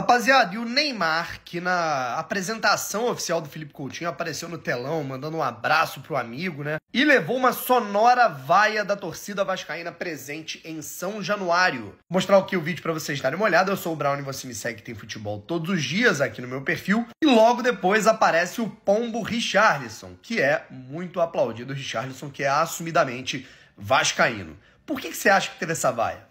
Rapaziada, e o Neymar, que na apresentação oficial do Felipe Coutinho apareceu no telão, mandando um abraço pro amigo, né? E levou uma sonora vaia da torcida vascaína presente em São Januário. Vou mostrar aqui o vídeo para vocês darem uma olhada. Eu sou o Brown e você me segue, tem futebol todos os dias aqui no meu perfil. E logo depois aparece o Pombo Richarlison, que é muito aplaudido. Richarlison, que é assumidamente vascaíno. Por que, que você acha que teve essa vaia?